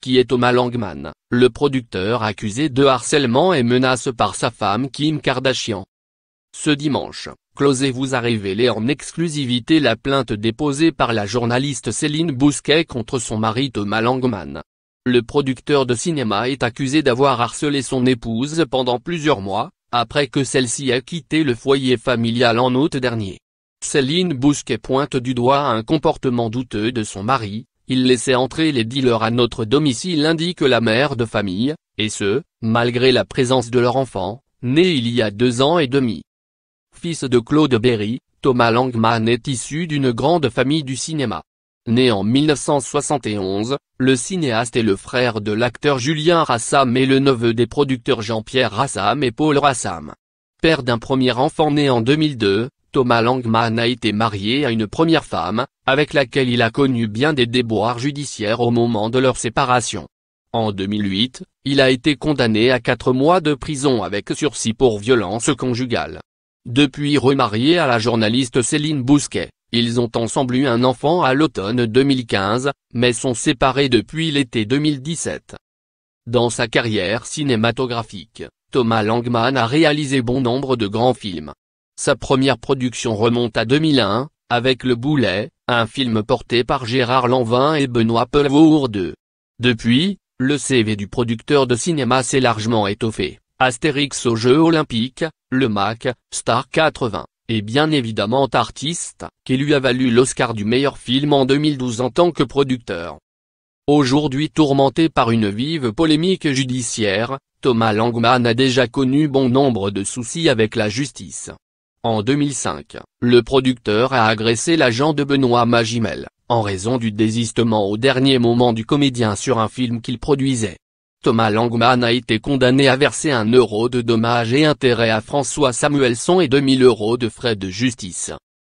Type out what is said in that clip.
qui est Thomas Langman, le producteur accusé de harcèlement et menace par sa femme Kim Kardashian. Ce dimanche, closez vous a révélé en exclusivité la plainte déposée par la journaliste Céline Bousquet contre son mari Thomas Langman. Le producteur de cinéma est accusé d'avoir harcelé son épouse pendant plusieurs mois, après que celle-ci ait quitté le foyer familial en août dernier. Céline Bousquet pointe du doigt un comportement douteux de son mari, il laissait entrer les dealers à notre domicile indique la mère de famille, et ce, malgré la présence de leur enfant, né il y a deux ans et demi. Fils de Claude Berry, Thomas Langman est issu d'une grande famille du cinéma. Né en 1971, le cinéaste est le frère de l'acteur Julien Rassam et le neveu des producteurs Jean-Pierre Rassam et Paul Rassam. Père d'un premier enfant né en 2002, Thomas Langman a été marié à une première femme, avec laquelle il a connu bien des déboires judiciaires au moment de leur séparation. En 2008, il a été condamné à quatre mois de prison avec sursis pour violence conjugale. Depuis remarié à la journaliste Céline Bousquet, ils ont ensemble eu un enfant à l'automne 2015, mais sont séparés depuis l'été 2017. Dans sa carrière cinématographique, Thomas Langman a réalisé bon nombre de grands films, sa première production remonte à 2001, avec Le Boulet, un film porté par Gérard Lanvin et Benoît Pelvourde. Depuis, le CV du producteur de cinéma s'est largement étoffé. Astérix aux Jeux Olympiques, le MAC, Star 80, et bien évidemment Artiste, qui lui a valu l'Oscar du meilleur film en 2012 en tant que producteur. Aujourd'hui tourmenté par une vive polémique judiciaire, Thomas Langman a déjà connu bon nombre de soucis avec la justice. En 2005, le producteur a agressé l'agent de Benoît Magimel, en raison du désistement au dernier moment du comédien sur un film qu'il produisait. Thomas Langman a été condamné à verser un euro de dommages et intérêts à François Samuelson et 2000 euros de frais de justice.